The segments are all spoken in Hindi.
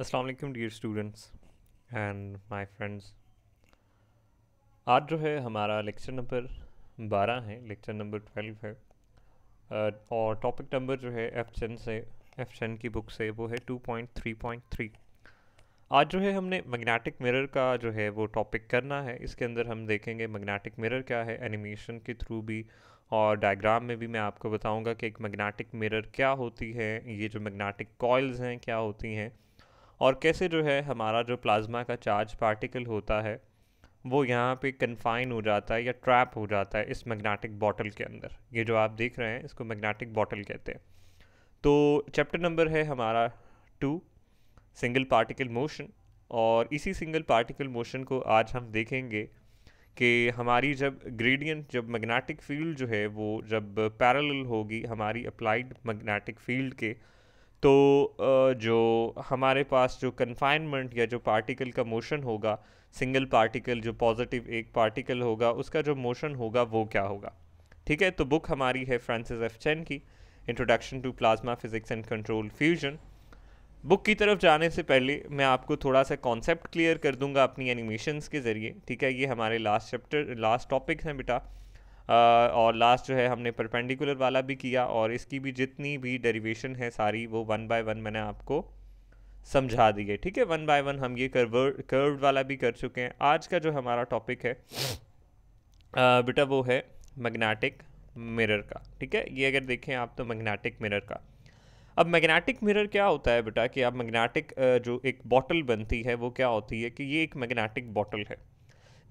Aslam dear students and my friends आज जो है हमारा लेक्चर नंबर बारह है लेक्चर नंबर ट्वेल्व है और टॉपिक नंबर जो है एफ चन से एफ चन की बुक से वो है two point three point three आज जो है हमने मैग्नेटिक मिरर का जो है वो टॉपिक करना है इसके अंदर हम देखेंगे मैग्नेटिक मिरर क्या है एनिमेशन के थ्रू भी और डायग्राम में भी मैं आपको बताऊंगा कि एक मैग्नेटिक मिरर क्या होती है ये जो मैग्नेटिक कॉयल्स हैं क्या होती हैं और कैसे जो है हमारा जो प्लाज्मा का चार्ज पार्टिकल होता है वो यहाँ पे कन्फाइन हो जाता है या ट्रैप हो जाता है इस मैग्नेटिक बॉटल के अंदर ये जो आप देख रहे हैं इसको मैग्नेटिक बॉटल कहते हैं तो चैप्टर नंबर है हमारा टू सिंगल पार्टिकल मोशन और इसी सिंगल पार्टिकल मोशन को आज हम देखेंगे कि हमारी जब ग्रेडियंट जब मैग्नेटिक फील्ड जो है वो जब पैरेलल होगी हमारी अप्लाइड मैग्नेटिक फील्ड के तो जो हमारे पास जो कन्फाइनमेंट या जो पार्टिकल का मोशन होगा सिंगल पार्टिकल जो पॉजिटिव एक पार्टिकल होगा उसका जो मोशन होगा वो क्या होगा ठीक है तो बुक हमारी है फ्रांसिस एफ चैन की introduction to plasma physics and control fusion book की तरफ जाने से पहले मैं आपको थोड़ा सा कॉन्सेप्ट क्लियर कर दूंगा अपनी एनिमेशंस के ज़रिए ठीक है ये हमारे लास्ट चैप्टर लास्ट टॉपिक हैं बेटा और लास्ट जो है हमने परपेंडिकुलर वाला भी किया और इसकी भी जितनी भी डेरिवेशन है सारी वो वन बाय वन मैंने आपको समझा दी है ठीक है वन बाय वन हम ये कर्व कर्व वाला भी कर चुके हैं आज का जो हमारा टॉपिक है बेटा वो है मैग्नेटिक मिरर का ठीक है ये अगर देखें आप तो मैग्नेटिक मिरर का अब मैग्नेटिक मिरर क्या होता है बेटा कि आप मैग्नेटिक जो एक बॉटल बनती है वो क्या होती है कि ये एक मैग्नेटिक बॉटल है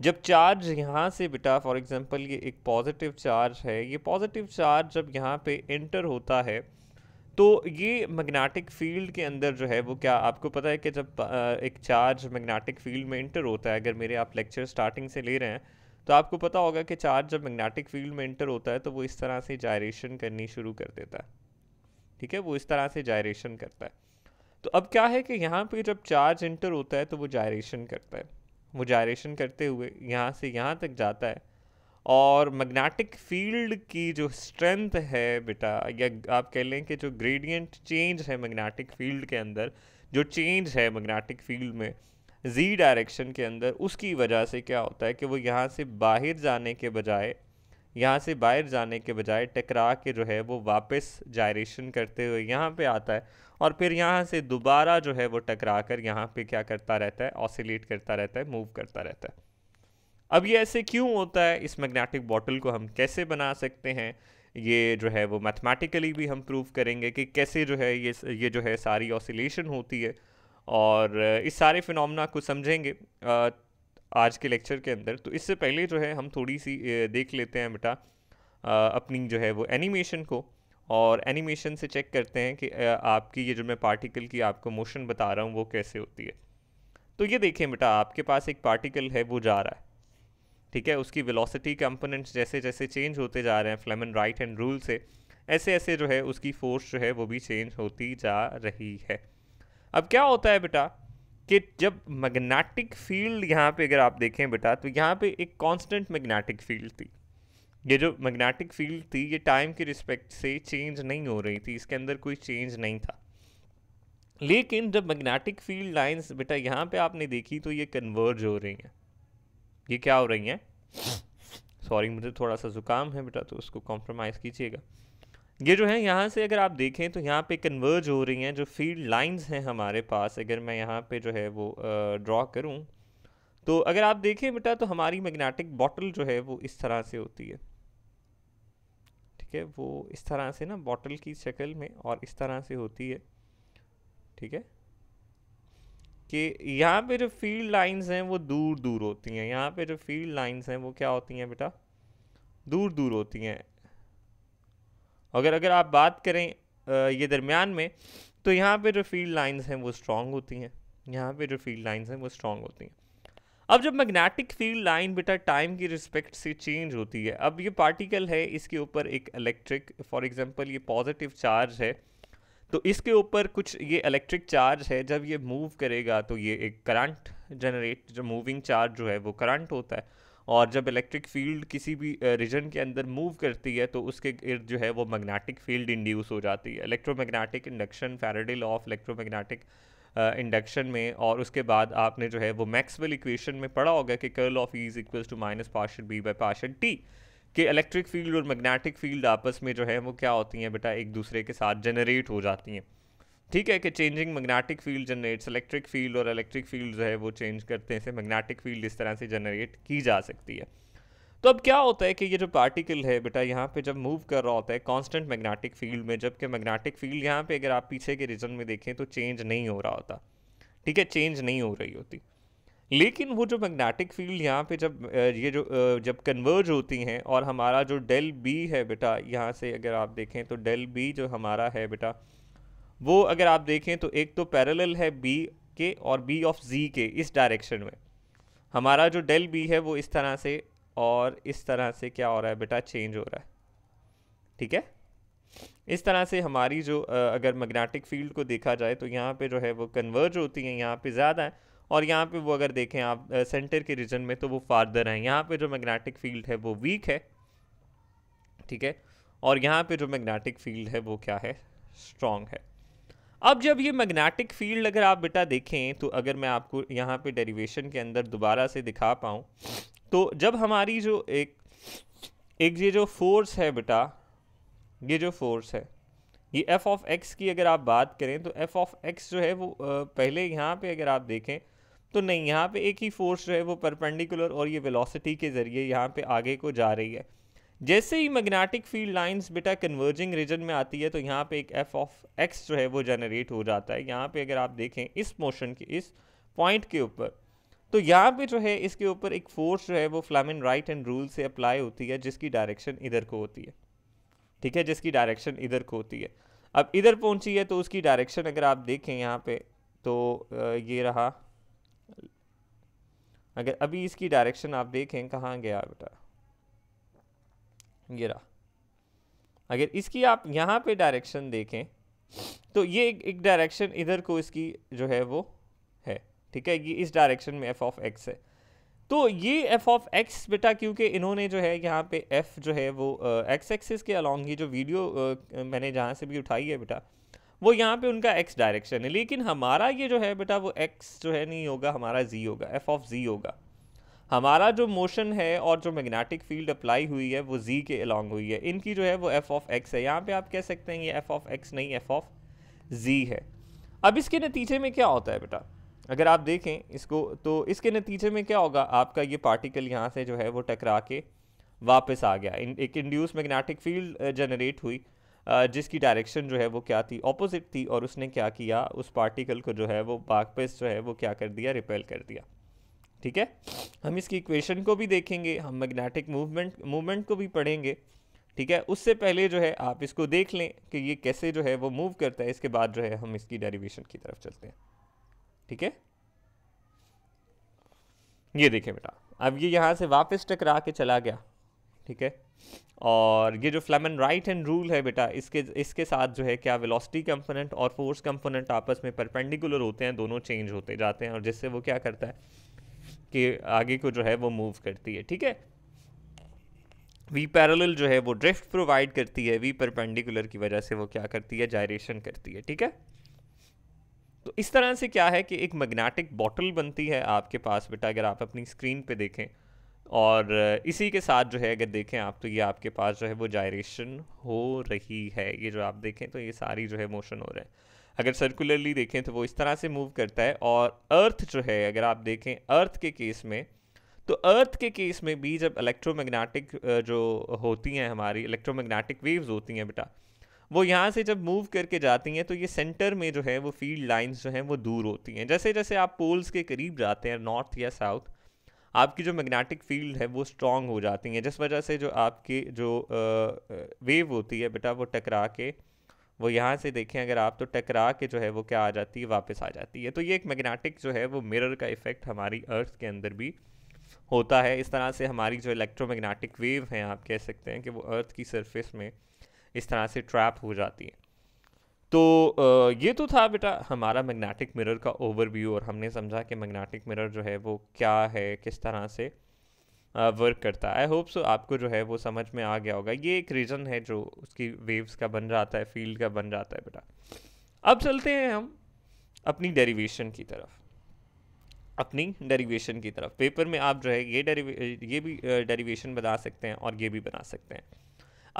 जब चार्ज यहाँ से बेटा फॉर एग्ज़ाम्पल ये एक पॉजिटिव चार्ज है ये पॉजिटिव चार्ज जब यहाँ पे इंटर होता है तो ये मैग्नेटिक फील्ड के अंदर जो है वो क्या आपको पता है कि जब एक चार्ज मैग्नेटिक फील्ड में इंटर होता है अगर मेरे आप लेक्चर स्टार्टिंग से ले रहे हैं तो आपको पता होगा कि चार्ज जब मैग्नेटिक फील्ड में इंटर होता है तो वो इस तरह से जायरेशन करनी शुरू कर देता है ठीक है वो इस तरह से जायरेशन करता है तो अब क्या है कि यहाँ पे जब चार्ज इंटर होता है तो वो जायरेशन करता है वो जायरेशन करते हुए यहाँ से यहाँ तक जाता है और मैग्नेटिक फील्ड की जो स्ट्रेंथ है बेटा या आप कह लें कि जो ग्रेडियंट चेंज है मैग्नेटिक फील्ड के अंदर जो चेंज है मैग्नेटिक फील्ड में जी डायरेक्शन के अंदर उसकी वजह से क्या होता है कि वो यहाँ से बाहर जाने के बजाय यहाँ से बाहर जाने के बजाय टकरा के जो है वो वापस जायरेशन करते हुए यहाँ पे आता है और फिर यहाँ से दोबारा जो है वो टकरा कर यहाँ पर क्या करता रहता है ऑसिलेट करता रहता है मूव करता रहता है अब ये ऐसे क्यों होता है इस मैग्नेटिक बॉटल को हम कैसे बना सकते हैं ये जो है वो मैथमेटिकली भी हम प्रूव करेंगे कि कैसे जो है ये ये जो है सारी ऑसिलेशन होती है और इस सारे फिनमना को समझेंगे आज के लेक्चर के अंदर तो इससे पहले जो है हम थोड़ी सी देख लेते हैं बेटा अपनी जो है वो एनिमेशन को और एनिमेशन से चेक करते हैं कि आपकी ये जो मैं पार्टिकल की आपको मोशन बता रहा हूँ वो कैसे होती है तो ये देखें बेटा आपके पास एक पार्टिकल है वो जा रहा है ठीक है उसकी वेलोसिटी कंपोनेंट्स जैसे जैसे चेंज होते जा रहे हैं फ्लेमन राइट हैंड रूल से ऐसे ऐसे जो है उसकी फोर्स जो है वो भी चेंज होती जा रही है अब क्या होता है बेटा कि जब मैग्नेटिक फील्ड यहाँ पे अगर आप देखें बेटा तो यहाँ पे एक कांस्टेंट मैग्नेटिक फील्ड थी ये जो मैग्नेटिक फील्ड थी ये टाइम के रिस्पेक्ट से चेंज नहीं हो रही थी इसके अंदर कोई चेंज नहीं था लेकिन जब मैग्नेटिक फील्ड लाइंस बेटा यहाँ पे आपने देखी तो ये कन्वर्ज हो रही हैं ये क्या हो रही हैं सॉरी मुझे थोड़ा सा ज़ुकाम है बेटा तो उसको कॉम्प्रोमाइज़ कीजिएगा ये जो है यहाँ से अगर आप देखें तो यहाँ पे कन्वर्ज हो रही हैं जो फील्ड लाइंस हैं हमारे पास अगर मैं यहाँ पे जो है वो ड्रॉ करूँ तो अगर आप देखें बेटा तो हमारी मैग्नेटिक बॉटल जो है वो इस तरह से होती है ठीक है वो इस तरह से ना बॉटल की शक्ल में और इस तरह से होती है ठीक है कि यहाँ पे जो फील्ड लाइंस हैं वो दूर दूर होती हैं यहाँ पे जो फील्ड लाइंस हैं वो क्या होती हैं बेटा दूर दूर होती हैं अगर अगर आप बात करें ये दरमियान में तो यहाँ पे जो फील्ड लाइंस हैं वो स्ट्रांग होती हैं यहाँ पे जो फील्ड लाइंस हैं वो स्ट्रांग होती हैं अब जब मैग्नेटिक फील्ड लाइन बेटा टाइम की रिस्पेक्ट से चेंज होती है अब ये पार्टिकल है इसके ऊपर एक इलेक्ट्रिक फॉर एग्जांपल ये पॉजिटिव चार्ज है तो इसके ऊपर कुछ ये इलेक्ट्रिक चार्ज है जब ये मूव करेगा तो ये एक करंट जनरेट जो मूविंग चार्ज जो है वो करंट होता है और जब इलेक्ट्रिक फील्ड किसी भी रीजन के अंदर मूव करती है तो उसके इर्द जो है वो मैग्नेटिक फील्ड इंड्यूस हो जाती है electromagnetic induction Faraday law of electromagnetic induction में और उसके बाद आपने जो है वो मैक्सवेल इक्वेशन में पढ़ा होगा कि curl of E equals to minus partial B by partial T कि इलेक्ट्रिक फील्ड और मैग्नेटिक फील्ड आपस में जो है वो क्या होती हैं बेटा एक दूसरे के साथ जनरेट हो जाती हैं ठीक है कि changing magnetic field generates electric field और इलेक्ट्रिक फील्ड जो है वो चेंज करते हैं मैग्नेटिक फील्ड इस तरह से जनरेट की जा सकती है तो अब क्या होता है कि ये जो पार्टिकल है बेटा यहाँ पे जब मूव कर रहा होता है कांस्टेंट मैग्नेटिक फील्ड में जबकि मैग्नेटिक फील्ड यहाँ पे अगर आप पीछे के रीजन में देखें तो चेंज नहीं हो रहा होता ठीक है चेंज नहीं हो रही होती लेकिन वो जो मैग्नेटिक फील्ड यहाँ पे जब ये जो जब कन्वर्ज होती हैं और हमारा जो डेल बी है बेटा यहाँ से अगर आप देखें तो डेल बी जो हमारा है बेटा वो अगर आप देखें तो एक तो पैरेलल है बी के और बी ऑफ जी के इस डायरेक्शन में हमारा जो डेल बी है वो इस तरह से और इस तरह से क्या हो रहा है बेटा चेंज हो रहा है ठीक है इस तरह से हमारी जो अगर मैग्नेटिक फील्ड को देखा जाए तो यहाँ पे जो है वो कन्वर्ज होती हैं यहाँ पे ज़्यादा है और यहाँ पे वो अगर देखें आप सेंटर के रीजन में तो वो फार्दर हैं यहाँ पे जो मैग्नेटिक फील्ड है वो वीक है ठीक है और यहाँ पे जो मैग्नेटिक फील्ड है वो क्या है स्ट्रॉन्ग है अब जब ये मैग्नेटिक फील्ड अगर आप बेटा देखें तो अगर मैं आपको यहाँ पे डेरिवेशन के अंदर दोबारा से दिखा पाऊँ तो जब हमारी जो एक एक ये जो फोर्स है बेटा ये जो फोर्स है ये एफ़ ऑफ एक्स की अगर आप बात करें तो एफ़ ऑफ एक्स जो है वो पहले यहाँ पे अगर आप देखें तो नहीं यहाँ पे एक ही फोर्स जो है वो परपेंडिकुलर और ये वेलोसिटी के ज़रिए यहाँ पे आगे को जा रही है जैसे ही मैग्नेटिक फील्ड लाइंस बेटा कन्वर्जिंग रीजन में आती है तो यहाँ पे एक एफ ऑफ एक्स जो है वो जनरेट हो जाता है यहाँ पे अगर आप देखें इस मोशन के इस पॉइंट के ऊपर तो यहाँ पे जो है इसके ऊपर एक फोर्स जो है वो फ्लामिन राइट हैंड रूल से अप्लाई होती है जिसकी डायरेक्शन इधर को होती है ठीक है जिसकी डायरेक्शन इधर को होती है अब इधर पहुंची है तो उसकी डायरेक्शन अगर आप देखें यहाँ पे तो ये रहा अगर अभी इसकी डायरेक्शन आप देखें कहाँ गया बेटा ये रहा अगर इसकी आप यहाँ पे डायरेक्शन देखें तो ये एक डायरेक्शन इधर को इसकी जो है वो ठीक है ये इस डायरेक्शन में एफ ऑफ एक्स है तो ये एफ ऑफ एक्स बेटा क्योंकि इन्होंने जो है यहाँ पे एफ जो है वो एक्स एक्सिस के अलॉन्ग ये जो वीडियो आ, मैंने जहाँ से भी उठाई है बेटा वो यहाँ पे उनका एक्स डायरेक्शन है लेकिन हमारा ये जो है बेटा वो एक्स जो है नहीं होगा हमारा जी होगा एफ ऑफ जी होगा हमारा जो मोशन है और जो मैग्नेटिक फील्ड अप्लाई हुई है वो जी के अलॉन्ग हुई है इनकी जो है वो एफ ऑफ एक्स है यहाँ पे आप कह सकते हैं ये एफ ऑफ एक्स नहीं एफ ऑफ जी है अब इसके नतीजे में क्या होता है बेटा अगर आप देखें इसको तो इसके नतीजे में क्या होगा आपका ये पार्टिकल यहाँ से जो है वो टकरा के वापस आ गया एक इंड्यूस मैग्नेटिक फील्ड जनरेट हुई जिसकी डायरेक्शन जो है वो क्या थी ऑपोजिट थी और उसने क्या किया उस पार्टिकल को जो है वो वापस जो है वो क्या कर दिया रिपेल कर दिया ठीक है हम इसकी इक्वेशन को भी देखेंगे हम मैग्नेटिक मूवमेंट मूवमेंट को भी पढ़ेंगे ठीक है उससे पहले जो है आप इसको देख लें कि ये कैसे जो है वो मूव करता है इसके बाद जो है हम इसकी डेरिवेशन की तरफ चलते हैं ठीक है ये देखिए बेटा अब ये यहाँ से वापस टकरा के चला गया ठीक है और ये जो फ्लैमन राइट हैंड रूल है बेटा इसके इसके साथ जो है क्या वेलोसिटी कंपोनेंट और फोर्स कंपोनेंट आपस में परपेंडिकुलर होते हैं दोनों चेंज होते जाते हैं और जिससे वो क्या करता है कि आगे को जो है वो मूव करती है ठीक है वी पैरेलल जो है वो ड्रिफ्ट प्रोवाइड करती है वी परपेंडिकुलर की वजह से वो क्या करती है जायरेशन करती है ठीक है तो इस तरह से क्या है कि एक मैग्नेटिक बॉटल बनती है आपके पास बेटा अगर आप अपनी स्क्रीन पे देखें और इसी के साथ जो है अगर देखें आप तो ये आपके पास जो है वो जायरेशन हो रही है ये जो आप देखें तो ये सारी जो है मोशन हो रहा है अगर सर्कुलरली देखें तो वो इस तरह से मूव करता है और अर्थ जो है अगर आप देखें अर्थ के केस में तो अर्थ के केस में भी जब इलेक्ट्रोमैग्नेटिक जो होती हैं हमारी इलेक्ट्रोमैग्नेटिक वेव्स होती हैं बेटा वो यहाँ से जब मूव करके जाती हैं तो ये सेंटर में जो है वो फील्ड लाइंस जो हैं वो दूर होती हैं जैसे जैसे आप पोल्स के करीब जाते हैं नॉर्थ या साउथ आपकी जो मैग्नेटिक फील्ड है वो स्ट्रॉन्ग हो जाती हैं जिस वजह से जो आपकी जो वेव होती है बेटा वो टकरा के वो यहाँ से देखें अगर आप तो टकरा के जो है वो क्या आ जाती है वापस आ जाती है तो ये एक मैग्नेटिक जो है वो मिरर का इफ़ेक्ट हमारी अर्थ के अंदर भी होता है इस तरह से हमारी जो इलेक्ट्रोमैग्नेटिक वेव हैं आप कह सकते हैं कि वो अर्थ की सरफेस में इस तरह से ट्रैप हो जाती है तो ये तो था बेटा हमारा मैग्नेटिक मिरर का ओवरव्यू और हमने समझा कि मैग्नेटिक मिरर जो है वो क्या है किस तरह से वर्क करता है आई होप सो आपको जो है वो समझ में आ गया होगा ये एक रीज़न है जो उसकी वेव्स का बन जाता है फील्ड का बन जाता है बेटा अब चलते हैं हम अपनी डेरिवेशन की तरफ अपनी डेरिवेशन की तरफ पेपर में आप जो है ये डेरिवे ये भी डेरिवेशन बना सकते हैं और ये भी बना सकते हैं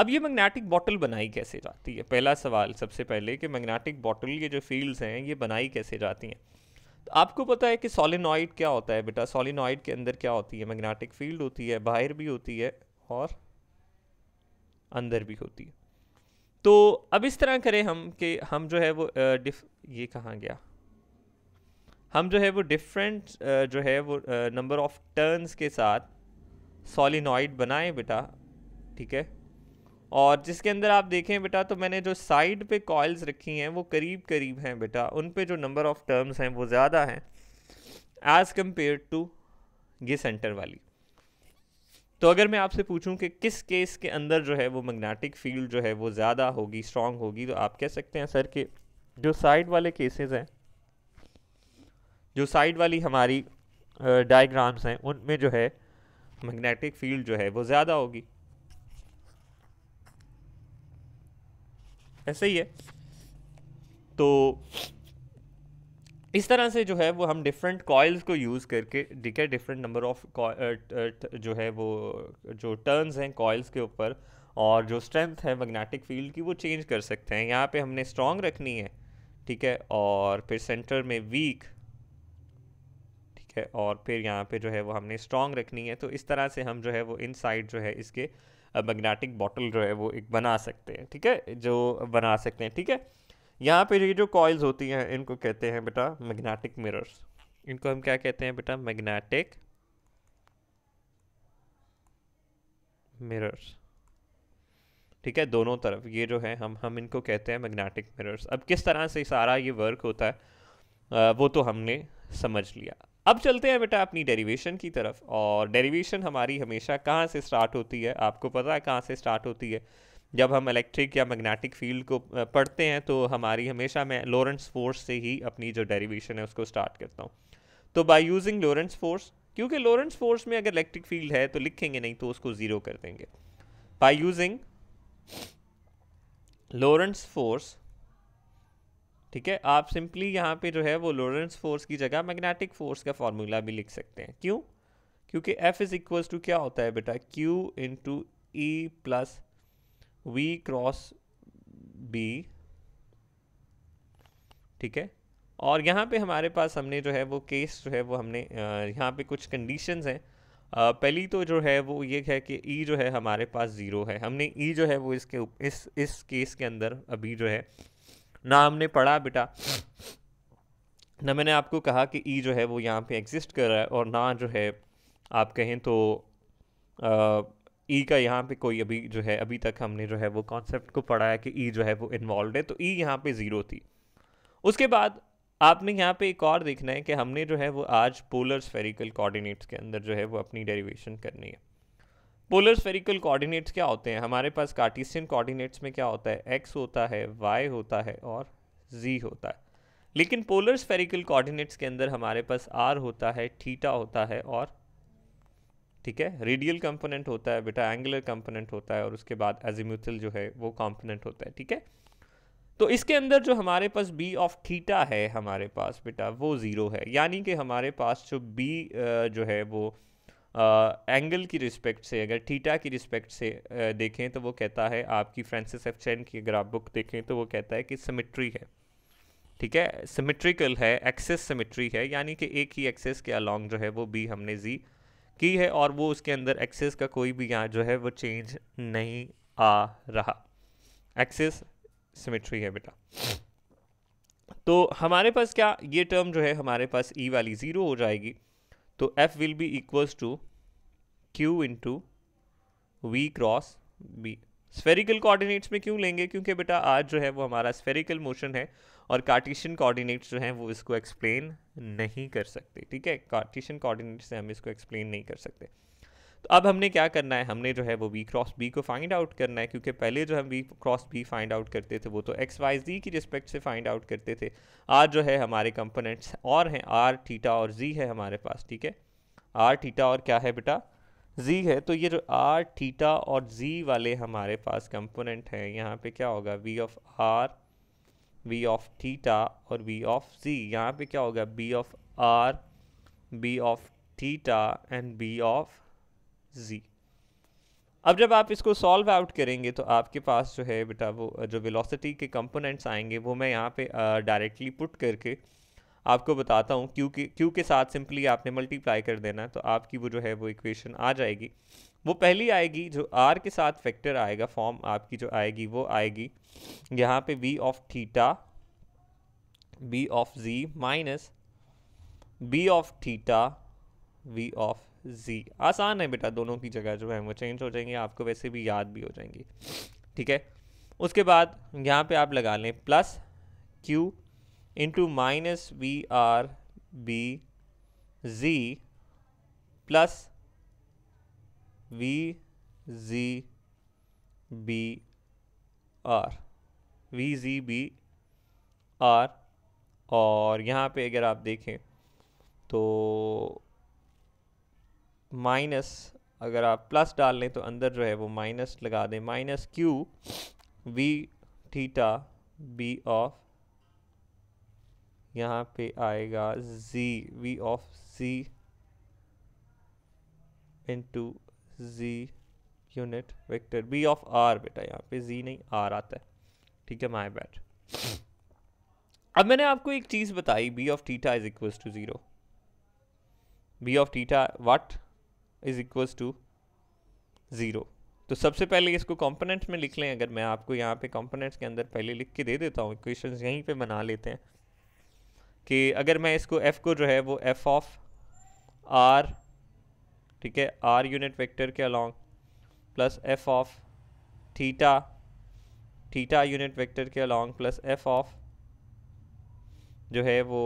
अब ये मैग्नेटिक बॉटल बनाई कैसे जाती है पहला सवाल सबसे पहले कि मैग्नेटिक बॉटल ये जो फील्ड्स हैं ये बनाई कैसे जाती हैं तो आपको पता है कि सोलिनॉइड क्या होता है बेटा सोलिनॉइड के अंदर क्या होती है मैग्नेटिक फील्ड होती है बाहर भी होती है और अंदर भी होती है तो अब इस तरह करें हम कि हम जो है वो डिफ ये कहाँ गया हम जो है वो डिफरेंट जो है वो नंबर ऑफ टर्न्स के साथ सोलिनॉइड बनाएं बेटा ठीक है और जिसके अंदर आप देखें बेटा तो मैंने जो साइड पे कॉयल्स रखी हैं वो करीब करीब हैं बेटा उन पे जो नंबर ऑफ टर्म्स हैं वो ज़्यादा हैं एज़ कम्पेयर टू ये सेंटर वाली तो अगर मैं आपसे पूछूं कि किस केस के अंदर जो है वो मैग्नेटिक फील्ड जो है वो ज़्यादा होगी स्ट्रांग होगी तो आप कह सकते हैं सर कि जो साइड वाले केसेस हैं जो साइड वाली हमारी डायग्राम्स हैं उनमें जो है मैग्नेटिक फील्ड जो है वो ज़्यादा होगी ऐसे ही है तो इस तरह से जो है वो हम डिफरेंट कॉयल्स को यूज़ करके ठीक है डिफरेंट नंबर ऑफ जो है वो जो टर्न्स हैं कॉयल्स के ऊपर और जो स्ट्रेंथ है मैग्नेटिक फील्ड की वो चेंज कर सकते हैं यहाँ पे हमने स्ट्रॉन्ग रखनी है ठीक है और फिर सेंटर में वीक ठीक है और फिर यहाँ पे जो है वो हमने स्ट्रॉन्ग रखनी है तो इस तरह से हम जो है वो इन जो है इसके मैग्नेटिक बॉटल जो है वो एक बना सकते हैं ठीक है जो बना सकते हैं ठीक है यहाँ पे ये जो कॉइल्स होती हैं इनको कहते हैं बेटा मैग्नेटिक मिरर्स इनको हम क्या कहते हैं बेटा मैग्नेटिक मिरर्स ठीक है दोनों तरफ ये जो है हम हम इनको कहते हैं मैग्नेटिक मिरर्स अब किस तरह से सारा ये वर्क होता है आ, वो तो हमने समझ लिया अब चलते हैं बेटा अपनी डेरिवेशन की तरफ और डेरिवेशन हमारी हमेशा कहाँ से स्टार्ट होती है आपको पता है कहाँ से स्टार्ट होती है जब हम इलेक्ट्रिक या मैग्नेटिक फील्ड को पढ़ते हैं तो हमारी हमेशा मैं लॉरेंस फोर्स से ही अपनी जो डेरिवेशन है उसको स्टार्ट करता हूँ तो बाई यूजिंग लॉरेंस फोर्स क्योंकि लॉरेंस फोर्स में अगर इलेक्ट्रिक फील्ड है तो लिखेंगे नहीं तो उसको ज़ीरो कर देंगे बाई यूजिंग लॉरेंस फोर्स ठीक है आप सिंपली यहाँ पे जो है वो लोरेंस फोर्स की जगह मैग्नेटिक फोर्स का फॉर्मूला भी लिख सकते हैं क्यों क्योंकि एफ इज़ इक्वल्स टू क्या होता है बेटा Q into E plus V cross B ठीक है और यहाँ पे हमारे पास हमने जो है वो केस जो है वो हमने यहाँ पे कुछ कंडीशंस हैं पहली तो जो है वो ये है कि ई e जो है हमारे पास ज़ीरो है हमने ई e जो है वो इसके इस इस केस के अंदर अभी जो है ना हमने पढ़ा बेटा ना मैंने आपको कहा कि ई जो है वो यहाँ पे एग्जिस्ट कर रहा है और ना जो है आप कहें तो ई का यहाँ पे कोई अभी जो है अभी तक हमने जो है वो कॉन्सेप्ट को पढ़ा है कि ई जो है वो इन्वॉल्व है तो ई यहाँ पे ज़ीरो थी उसके बाद आपने यहाँ पे एक और देखना है कि हमने जो है वो आज पोलर स्फेरिकल कोऑर्डिनेट्स के अंदर जो है वो अपनी डेरिवेशन करनी है पोलर स्फेरिकल कोऑर्डिनेट्स क्या होते हैं हमारे पास कार्टिसियन कोऑर्डिनेट्स में क्या होता है एक्स होता है वाई होता है और जी होता है लेकिन पोलर स्फेरिकल कोऑर्डिनेट्स के अंदर हमारे पास आर होता है थीटा होता है और ठीक है रेडियल कंपोनेंट होता है बेटा एंगुलर कंपोनेंट होता है और उसके बाद एजिम्यूथल जो है वो कंपोनेंट होता है ठीक है तो इसके अंदर जो हमारे पास बी ऑफ थीटा है हमारे पास बेटा वो ज़ीरो है यानी कि हमारे पास जो बी जो है वो एंगल की रिस्पेक्ट से अगर थीटा की रिस्पेक्ट से आ, देखें तो वो कहता है आपकी फ्रांसिस एफ चैन की अगर आप बुक देखें तो वो कहता है कि सिमिट्री है ठीक है सिमिट्रिकल है एक्सेस सिमिट्री है यानी कि एक ही एक्सेस के अलॉन्ग जो है वो बी हमने जी की है और वो उसके अंदर एक्सेस का कोई भी यहाँ जो है वो चेंज नहीं आ रहा एक्सेस सिमिट्री है बेटा तो हमारे पास क्या ये टर्म जो है हमारे पास ई e वाली ज़ीरो हो जाएगी तो F will be equals to Q into V cross B spherical coordinates में क्यों लेंगे क्योंकि बेटा आज जो है वो हमारा स्फेरिकल मोशन है और कार्टिशियन कोऑर्डिनेट्स जो हैं वो इसको एक्सप्लेन नहीं कर सकते ठीक है कार्टिशियन कोऑर्डिनेट्स से हम इसको एक्सप्लेन नहीं कर सकते तो अब हमने क्या करना है हमने जो है वो वी क्रॉस बी को फाइंड आउट करना है क्योंकि पहले जो हम V cross B find out करते थे वो तो एक्स वाई जी की रिस्पेक्ट से फाइंड आउट करते थे आज जो है हमारे कंपोनेंट्स और हैं आर थीटा और जी है हमारे पास ठीक है आर थीटा और क्या है बेटा जी है तो ये जो आर थीटा और जी वाले हमारे पास कंपोनेंट हैं यहाँ पे क्या होगा V of R V of theta और वी ऑफ जी यहाँ पे क्या होगा B of R B of theta and B of Z अब जब आप इसको सॉल्व आउट करेंगे तो आपके पास जो है बेटा वो जो वेलोसिटी के कंपोनेंट्स आएंगे वो मैं यहाँ पे डायरेक्टली पुट करके आपको बताता हूँ क्यू के क्यू के साथ सिंपली आपने मल्टीप्लाई कर देना तो आपकी वो जो है वो इक्वेशन आ जाएगी वो पहली आएगी जो आर के साथ फैक्टर आएगा फॉर्म आपकी जो आएगी वो आएगी यहाँ पे V of theta B of Z minus B of theta V of Z आसान है बेटा दोनों की जगह जो है वो चेंज हो जाएंगे आपको वैसे भी याद भी हो जाएंगी ठीक है उसके बाद यहाँ पे आप लगा लें plus Q into minus V R B Z plus V Z B R V Z B R और यहाँ पे अगर आप देखें तो माइनस अगर आप प्लस डाल लें तो अंदर जो है वो माइनस लगा दें minus Q V theta B of यहाँ पे आएगा Z V of Z into Z unit vector B of R बेटा यहाँ पे जी नहीं आर आता है ठीक है माई बैड अब मैंने आपको एक चीज़ बताई B of theta is equal to zero B of theta what is equals to zero तो सबसे पहले इसको कंपोनेंट्स में लिख लें अगर मैं आपको यहाँ पे कंपोनेंट्स के अंदर पहले लिख के दे देता हूँ इक्वेशंस यहीं पे बना लेते हैं कि अगर मैं इसको एफ को जो है वो एफ ऑफ आर ठीक है आर यूनिट वेक्टर के along plus F of theta theta unit vector के अलॉन्ग प्लस एफ ऑफ जो है वो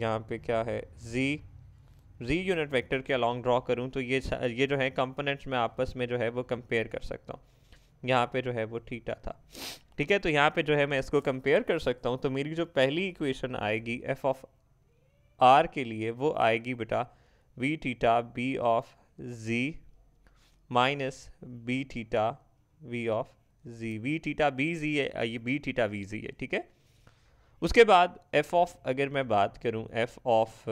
यहाँ पे क्या है जी जी यूनिट वेक्टर के अलॉन्ग ड्रॉ करूँ तो ये ये जो है कंपोनेंट्स में आपस में जो है वो कंपेयर कर सकता हूँ यहाँ पे जो है वो ठीटा था ठीक है तो यहाँ पे जो है मैं इसको कंपेयर कर सकता हूँ तो मेरी जो पहली इक्वेशन आएगी एफ ऑफ आर के लिए वो आएगी बेटा V theta B of Z minus B theta V of Z V theta B Z है ये बी टीटा वी जी है ठीक है उसके बाद एफ ऑफ अगर मैं बात करूँ एफ ऑफ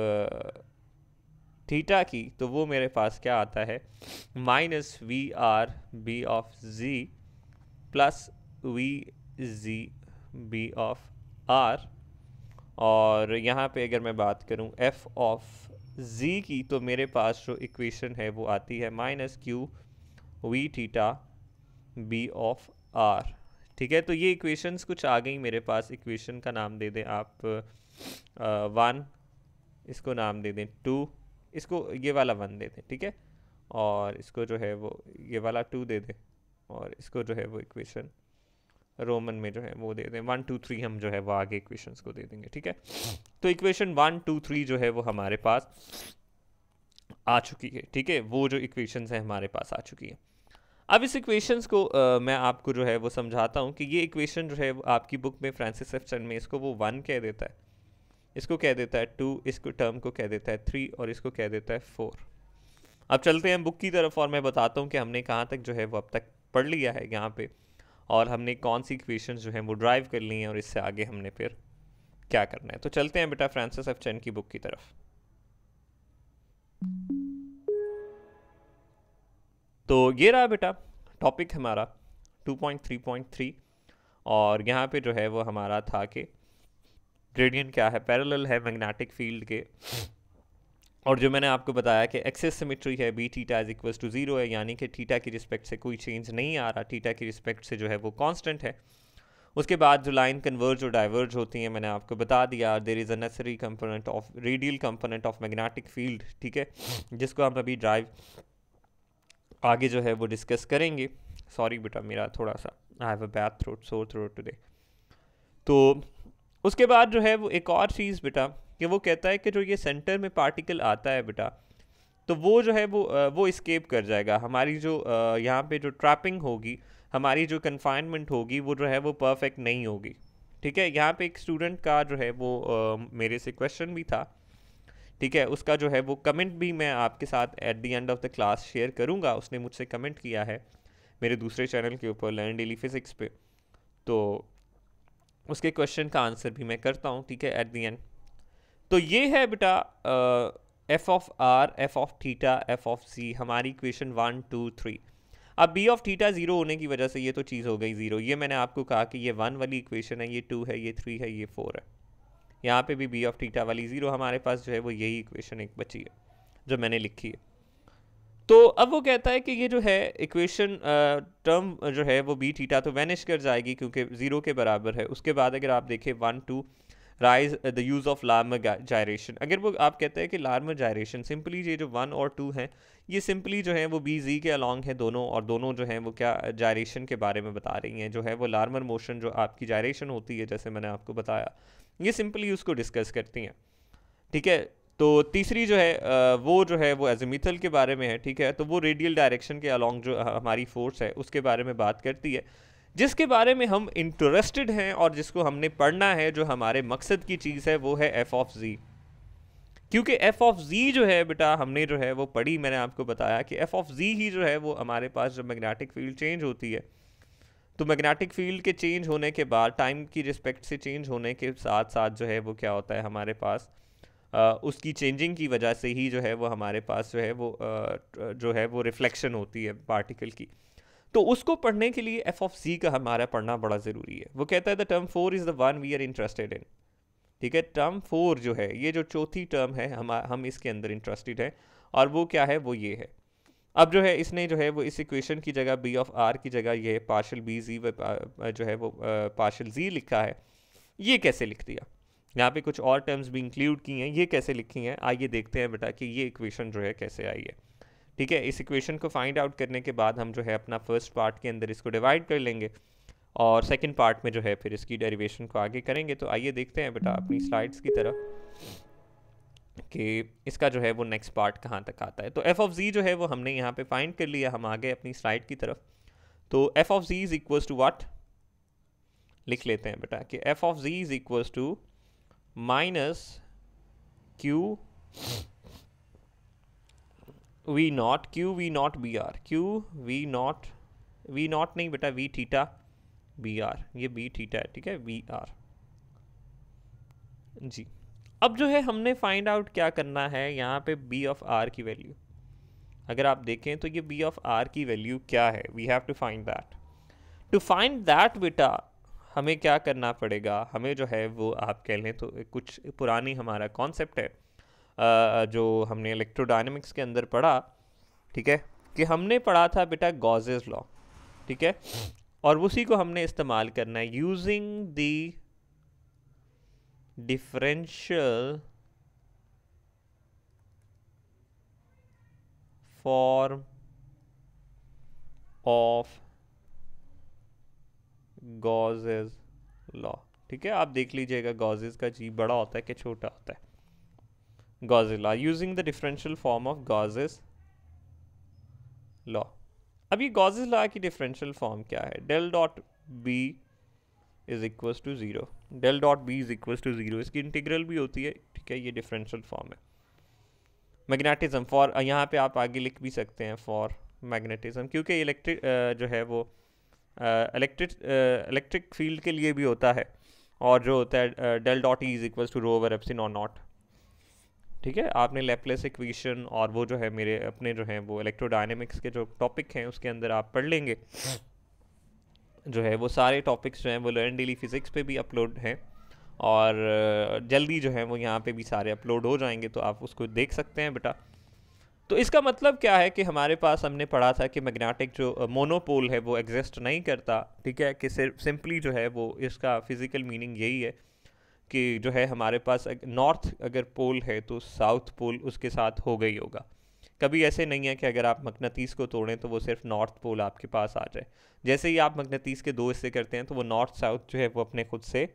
थीटा की तो वो मेरे पास क्या आता है minus V R B of Z plus V Z B of R और यहाँ पे अगर मैं बात करूँ एफ ऑफ जी की तो मेरे पास जो इक्वेशन है वो आती है minus Q V theta B of R ठीक है तो ये इक्वेशंस कुछ आ गई मेरे पास इक्वेशन का नाम दे दें आप वन इसको नाम दे दें टू इसको ये वाला वन दे दें ठीक है और इसको जो है वो ये वाला टू दे दें और इसको जो है वो इक्वेशन रोमन में जो है वो दे दें वन टू थ्री हम जो है वो आगे इक्वेशंस को दे देंगे ठीक है तो इक्वेशन वन टू थ्री जो है वो हमारे पास आ चुकी है ठीक है वो जो इक्वेशंस हैं हमारे पास आ चुकी है अब इस इक्वेशंस को आ, मैं आपको जो है वो समझाता हूँ कि ये इक्वेशन जो है आपकी बुक में फ्रांसिस एफ चन में इसको वो वन कह देता है इसको कह देता है टू इसको टर्म को कह देता है थ्री और इसको कह देता है फोर अब चलते हैं बुक की तरफ और मैं बताता हूँ कि हमने कहाँ तक जो है वो अब तक पढ़ लिया है यहाँ पे और हमने कौन सी इक्वेशन जो है वो ड्राइव कर ली हैं और इससे आगे हमने फिर क्या करना है तो चलते हैं बेटा फ्रांसिस एफ चैन की बुक की तरफ तो ये रहा बेटा टॉपिक हमारा 2.3.3 और यहाँ पे जो है वो हमारा था कि ग्रेडियंट क्या है पैरेलल है मैग्नेटिक फील्ड के और जो मैंने आपको बताया कि एक्सेस सिमेट्री है B theta is equal to zero है यानी कि थीटा की रिस्पेक्ट से कोई चेंज नहीं आ रहा थीटा की रिस्पेक्ट से जो है वो कांस्टेंट है उसके बाद जो लाइन कन्वर्ज और डाइवर्ज होती हैं मैंने आपको बता दिया there is a necessary component of radial component of magnetic field ठीक है जिसको हम अभी ड्राइव आगे जो है वो डिस्कस करेंगे सॉरी बेटा मेरा थोड़ा सा I have a bad throat sore throat today तो उसके बाद जो है वो एक और चीज़ बेटा कि वो कहता है कि जो ये सेंटर में पार्टिकल आता है बेटा तो वो जो है वो वो इस्केप कर जाएगा हमारी जो यहाँ पे जो ट्रैपिंग होगी हमारी जो कन्फाइनमेंट होगी वो जो है वो परफेक्ट नहीं होगी ठीक है यहाँ पे एक स्टूडेंट का जो है वो आ, मेरे से क्वेश्चन भी था ठीक है उसका जो है वो कमेंट भी मैं आपके साथ at the end of the class share करूँगा उसने मुझसे कमेंट किया है मेरे दूसरे चैनल के ऊपर लर्न डेली फिज़िक्स पे तो उसके क्वेश्चन का आंसर भी मैं करता हूँ ठीक है एट दी एंड तो ये है बेटा F of R F of theta F of Z हमारी इक्वेशन वन टू थ्री अब बी ऑफ थीटा ज़ीरो होने की वजह से ये तो चीज़ हो गई ज़ीरो ये मैंने आपको कहा कि ये वन वाली इक्वेशन है ये टू है ये थ्री है ये फोर है यहाँ पे भी बी ऑफ थीटा वाली ज़ीरो हमारे पास जो है वो यही इक्वेशन एक बची है जो मैंने लिखी है तो अब वो कहता है कि ये जो है इक्वेशन टर्म जो है वो बी थीटा तो वैनिश कर जाएगी क्योंकि ज़ीरो के बराबर है उसके बाद अगर आप देखें one two rise the use of Larmor gyration अगर वो आप कहते हैं कि लार्म जायरेशन सिंपली ये जो वन और टू हैं ये सिंपली जो है वो बी जी के अलॉन्ग है दोनों और दोनों जो हैं वो क्या जायरेशन के बारे में बता रही हैं जो है वो लार्मर मोशन जो आपकी जायरेशन होती है जैसे मैंने आपको बताया ये सिंपली उसको डिस्कस करती हैं ठीक है तो तीसरी जो है वो जो है वो एजमिथल के बारे में है ठीक है तो वो रेडियल डायरेक्शन के अलॉन्ग जो हमारी फोर्स है उसके बारे में बात करती है जिसके बारे में हम इंटरेस्टेड हैं और जिसको हमने पढ़ना है जो हमारे मकसद की चीज़ है वो है एफ़ ऑफ जी क्योंकि एफ़ ऑफ जी जो है बेटा हमने जो है वो पढ़ी मैंने आपको बताया कि एफ़ ऑफ जी ही जो है वो हमारे पास जब मैग्नेटिक फील्ड चेंज होती है तो मैग्नेटिक फील्ड के चेंज होने के बाद टाइम की रिस्पेक्ट से चेंज होने के साथ साथ जो है वो क्या होता है हमारे पास उसकी चेंजिंग की वजह से ही जो है वो हमारे पास जो है वो जो है वो रिफ्लेक्शन होती है पार्टिकल की तो उसको पढ़ने के लिए एफ ऑफ सी का हमारा पढ़ना बड़ा ज़रूरी है वो कहता है the term four is the one we are interested in ठीक है टर्म फोर जो है ये जो चौथी टर्म है हम हम इसके अंदर इंटरेस्टेड हैं और वो क्या है वो ये है अब जो है इसने जो है वो इस इक्वेशन की जगह बी ऑफ आर की जगह ये पार्शल बी जी जो है वो पार्शल जी लिखा है ये कैसे लिख दिया यहाँ पे कुछ और टर्म्स भी इंक्लूड की हैं ये कैसे लिखी हैं आइए देखते हैं बेटा कि ये इक्वेशन जो है कैसे आई है ठीक है इस इक्वेशन को फाइंड आउट करने के बाद हम जो है अपना फर्स्ट पार्ट के अंदर इसको डिवाइड कर लेंगे और सेकेंड पार्ट में जो है फिर इसकी डेरिवेशन को आगे करेंगे तो आइए देखते हैं बेटा अपनी स्लाइड्स की तरफ कि इसका जो है वो नेक्स्ट पार्ट कहाँ तक आता है तो एफ ऑफ जी जो है वो हमने यहाँ पे फाइंड कर लिया हम आगे अपनी स्लाइड की तरफ तो F of Z is equals to what लिख लेते हैं बेटा कि F of Z is equals to minus q v naught q v naught B R Q V naught V naught नहीं बेटा वी थीटा बी आर ये बी थीटा है ठीक है वी आर जी अब जो है हमने फाइंड आउट क्या करना है यहाँ पे बी ऑफ आर की वैल्यू अगर आप देखें तो ये बी ऑफ आर की वैल्यू क्या है we have to find that to find that बेटा हमें क्या करना पड़ेगा हमें जो है वो आप कह लें तो कुछ पुरानी हमारा कॉन्सेप्ट है जो हमने इलेक्ट्रोडाइनमिक्स के अंदर पढ़ा ठीक है कि हमने पढ़ा था बेटा गॉजेज लॉ ठीक है और उसी को हमने इस्तेमाल करना है using the differential form of Gauss's law ठीक है आप देख लीजिएगा गॉजेज का जी बड़ा होता है कि छोटा होता है Gauss's law using the differential form of Gauss's law अब ये गॉजेज लॉ की डिफरेंशियल फॉर्म क्या है del dot B is equal to zero del dot B is equal to zero इसकी इंटीग्रल भी होती है ठीक है ये डिफरेंशियल फॉर्म है मैग्नेटिज्म फॉर यहाँ पे आप आगे लिख भी सकते हैं फॉर मैग्नेटिज्म क्योंकि इलेक्ट्रिक जो है वो इलेक्ट्रिक इलेक्ट्रिक फील्ड के लिए भी होता है और जो होता है del dot E is equals to rho over epsilon और नॉट ठीक है आपने लेपलेस इक्वेशन और वो जो है मेरे अपने जो हैं वो इलेक्ट्रोडाइनमिक्स के जो टॉपिक हैं उसके अंदर आप पढ़ लेंगे जो है वो सारे टॉपिक्स जो हैं वो लर्न डेली फिज़िक्स पे भी अपलोड हैं और जल्दी जो है वो यहाँ पे भी सारे अपलोड हो जाएंगे तो आप उसको देख सकते हैं बेटा तो इसका मतलब क्या है कि हमारे पास हमने पढ़ा था कि मैग्नेटिक जो मोनोपोल है वो एग्जिस्ट नहीं करता ठीक है कि सिर्फ सिंपली जो है वो इसका फिज़िकल मीनिंग यही है कि जो है हमारे पास नॉर्थ अगर पोल है तो साउथ पोल उसके साथ हो गई होगा कभी ऐसे नहीं है कि अगर आप मकनतीस को तोड़ें तो वो सिर्फ नॉर्थ पोल आपके पास आ जाए जैसे ही आप मकनतीस के दो हिस्से करते हैं तो वो नॉर्थ साउथ जो है वो अपने खुद से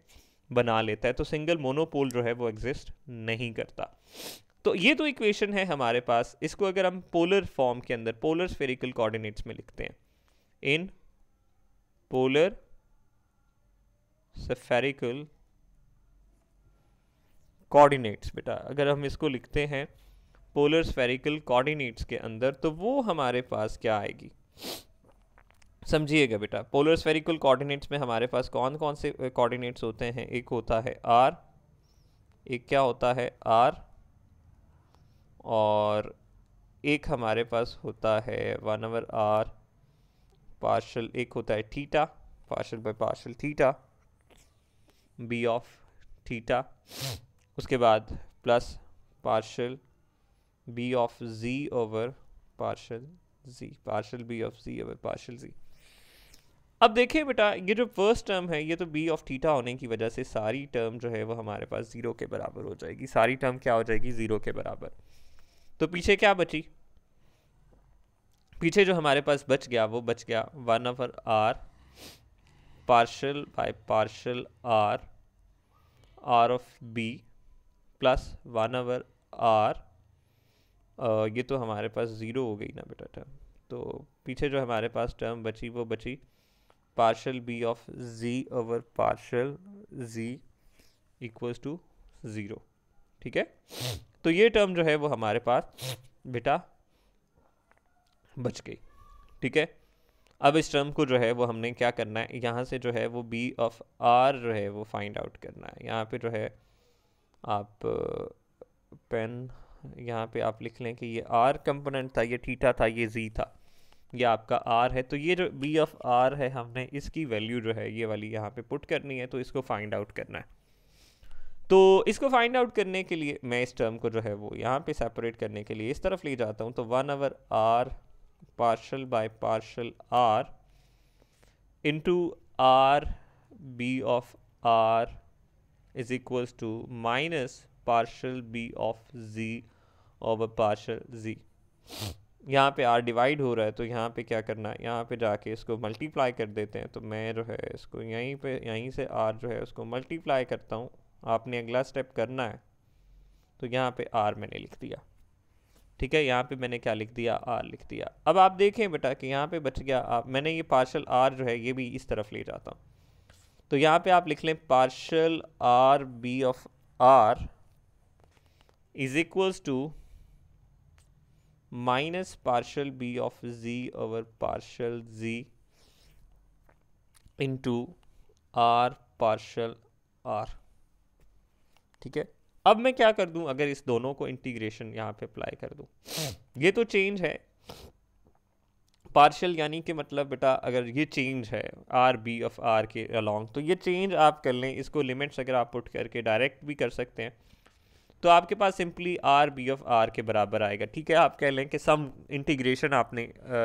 बना लेता है तो सिंगल मोनोपोल जो है वो एग्जिस्ट नहीं करता तो ये तो इक्वेशन है हमारे पास इसको अगर हम पोलर फॉर्म के अंदर पोलर स्फेरिकल कोऑर्डिनेट्स में लिखते हैं इन पोलर स्फेरिकल कोऑर्डिनेट्स बेटा अगर हम इसको लिखते हैं पोलर स्फेरिकल कोऑर्डिनेट्स के अंदर तो वो हमारे पास क्या आएगी समझिएगा बेटा पोलर स्फेरिकल कोऑर्डिनेट्स में हमारे पास कौन कौन से कोऑर्डिनेट्स होते हैं एक होता है आर एक क्या होता है आर और एक हमारे पास होता है वन ओवर आर पार्शल एक होता है theta partial by partial theta B of theta उसके बाद plus partial B of ji over partial ji partial B of ji over partial Z अब देखिए बेटा ये जो फर्स्ट टर्म है ये तो बी ऑफ थीटा होने की वजह से सारी टर्म जो है वो हमारे पास ज़ीरो के बराबर हो जाएगी सारी टर्म क्या हो जाएगी ज़ीरो के बराबर तो पीछे क्या बची पीछे जो हमारे पास बच गया वो बच गया one over R partial by partial R R of B plus one over R ये तो हमारे पास ज़ीरो हो गई ना बेटा टर्म तो पीछे जो हमारे पास टर्म बची वो बची partial B of ji over partial Z equals to zero ठीक है तो ये टर्म जो है वो हमारे पास बेटा बच गई ठीक है अब इस टर्म को जो है वो हमने क्या करना है यहाँ से जो है वो बी ऑफ आर जो है वो फाइंड आउट करना है यहाँ पे जो है आप पेन यहाँ पे आप लिख लें कि ये आर कंपोनेंट था ये ठीठा था ये जी था ये आपका आर है तो ये जो बी ऑफ आर है हमने इसकी वैल्यू जो है ये वाली यहाँ पे पुट करनी है तो इसको फाइंड आउट करना है तो इसको फाइंड आउट करने के लिए मैं इस टर्म को जो है वो यहाँ पे सेपरेट करने के लिए इस तरफ ले जाता हूँ तो one over R partial by partial R into R B of R is equals to minus partial B of ji over partial Z यहाँ पे आर डिवाइड हो रहा है तो यहाँ पे क्या करना है यहाँ पे जाके इसको मल्टीप्लाई कर देते हैं तो मैं जो है इसको यहीं पे यहीं से आर जो है उसको मल्टीप्लाई करता हूँ आपने अगला स्टेप करना है तो यहाँ पे आर मैंने लिख दिया ठीक है यहाँ पे मैंने क्या लिख दिया आर लिख दिया अब आप देखें बेटा कि यहाँ पे बच गया आप मैंने ये पार्शल आर जो है ये भी इस तरफ ले जाता हूँ तो यहाँ पे आप लिख लें partial R B of R is equals to minus partial B of ji over partial Z to R partial R ठीक है अब मैं क्या कर दूं अगर इस दोनों को इंटीग्रेशन यहाँ पे अप्लाई कर दूं ये तो चेंज है पार्शियल यानी कि मतलब बेटा अगर ये चेंज है आर बी ऑफ आर के अलॉन्ग तो ये चेंज आप कर लें इसको लिमिट्स अगर आप पुट करके डायरेक्ट भी कर सकते हैं तो आपके पास simply R B of R के बराबर आएगा ठीक है आप कह लें कि सम इंटीग्रेशन आपने आ,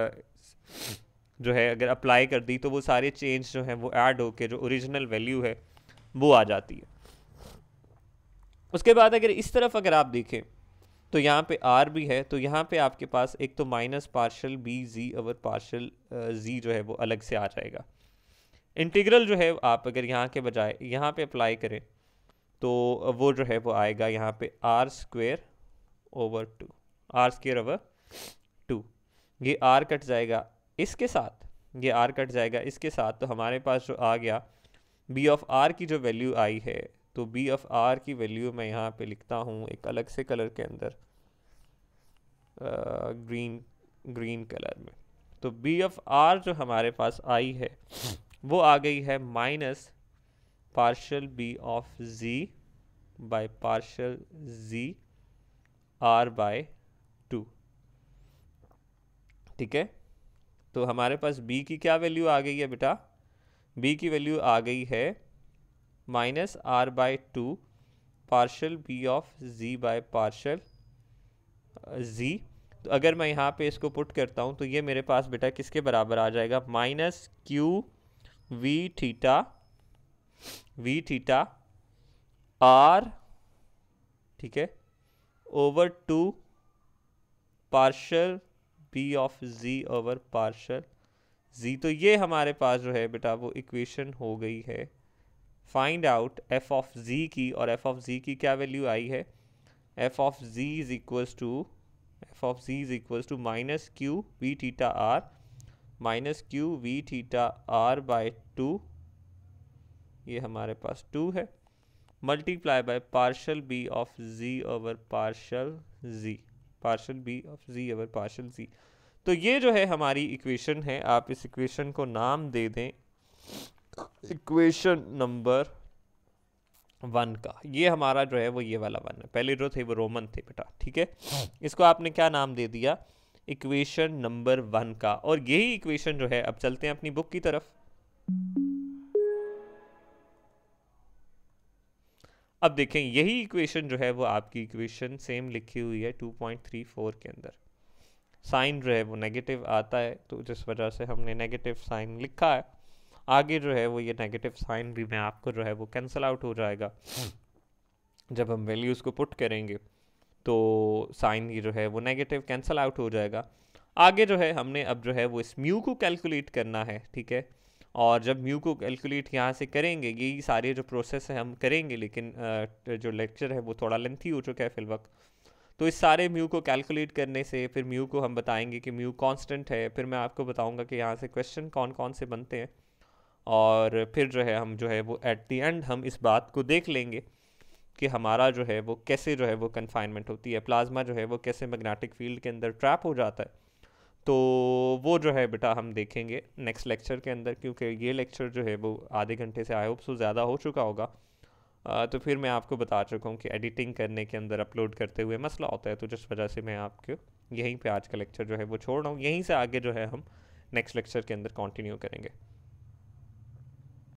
जो है अगर अप्लाई कर दी तो वो सारे चेंज जो हैं वो ऐड होकर जो ओरिजिनल वैल्यू है वो आ जाती है उसके बाद अगर इस तरफ अगर आप देखें तो यहाँ पे आर भी है तो यहाँ पे आपके पास एक तो माइनस पार्शल बी जी और पार्शल जी जो है वो अलग से आ जाएगा इंटीग्रल जो है आप अगर यहाँ के बजाय यहाँ पे अप्लाई करें तो वो जो है वो आएगा यहाँ पे R square over two R square over two ये आर कट जाएगा इसके साथ ये आर कट जाएगा इसके साथ तो हमारे पास जो आ गया बी ऑफ आर की जो वैल्यू आई है तो बी ऑफ आर की वैल्यू मैं यहाँ पे लिखता हूँ एक अलग से कलर के अंदर ग्रीन ग्रीन कलर में तो बी एफ आर जो हमारे पास आई है वो आ गई है minus partial B of G by partial G R by two ठीक है तो हमारे पास बी की क्या वैल्यू आ गई है बेटा बी की वैल्यू आ गई है minus R by two partial B of G by partial G तो अगर मैं यहाँ पे इसको पुट करता हूँ तो ये मेरे पास बेटा किसके बराबर आ जाएगा minus Q V theta V theta R ठीक है over two partial B of ji over partial G तो ये हमारे पास जो है बेटा वो इक्वेशन हो गई है find out F of G की और एफ ऑफ जी की क्या वैल्यू आई है F of G is equals to F of G is equals to minus Q V theta R minus Q V theta R by two ये हमारे पास टू है multiply by partial B of ji over partial ji partial B of ji over partial G तो ये जो है हमारी इक्वेशन है आप इस इक्वेशन को नाम दे दें इक्वेशन नंबर वन का ये हमारा जो है वो ये वाला वन है पहले जो थे वो रोमन थे बेटा ठीक है इसको आपने क्या नाम दे दिया इक्वेशन नंबर वन का और यही इक्वेशन जो है अब चलते हैं अपनी बुक की तरफ अब देखें यही इक्वेशन जो है वो आपकी इक्वेशन सेम लिखी हुई है 2.34 के अंदर साइन जो है वो नेगेटिव आता है तो जिस वजह से हमने नेगेटिव साइन लिखा है आगे जो है वो ये नेगेटिव साइन भी मैं आपको जो है वो कैंसिल आउट हो जाएगा जब हम वैल्यूज़ को पुट करेंगे तो साइन ये जो है वो नेगेटिव कैंसिल आउट हो जाएगा आगे जो है हमने अब जो है वो इस म्यू को कैलकुलेट करना है ठीक है और जब म्यू को कैलकुलेट यहाँ से करेंगे यही सारे जो प्रोसेस है हम करेंगे लेकिन जो लेक्चर है वो थोड़ा लेंथी हो चुका है वक्त तो इस सारे म्यू को कैलकुलेट करने से फिर म्यू को हम बताएंगे कि म्यू कांस्टेंट है फिर मैं आपको बताऊंगा कि यहाँ से क्वेश्चन कौन कौन से बनते हैं और फिर जो है हम जो है वो एट दी एंड हम इस बात को देख लेंगे कि हमारा जो है वो कैसे जो है वो कन्फाइनमेंट होती है प्लाज्मा जो है वो कैसे मैग्नेटिक फील्ड के अंदर ट्रैप हो जाता है तो वो जो है बेटा हम देखेंगे नेक्स्ट लेक्चर के अंदर क्योंकि ये लेक्चर जो है वो आधे घंटे से आई होप सो ज़्यादा हो चुका होगा तो फिर मैं आपको बता चुका हूँ कि एडिटिंग करने के अंदर अपलोड करते हुए मसला होता है तो जिस वजह से मैं आपको यहीं पे आज का लेक्चर जो है वो छोड़ रहा हूँ यहीं से आगे जो है हम नेक्स्ट लेक्चर के अंदर कंटिन्यू करेंगे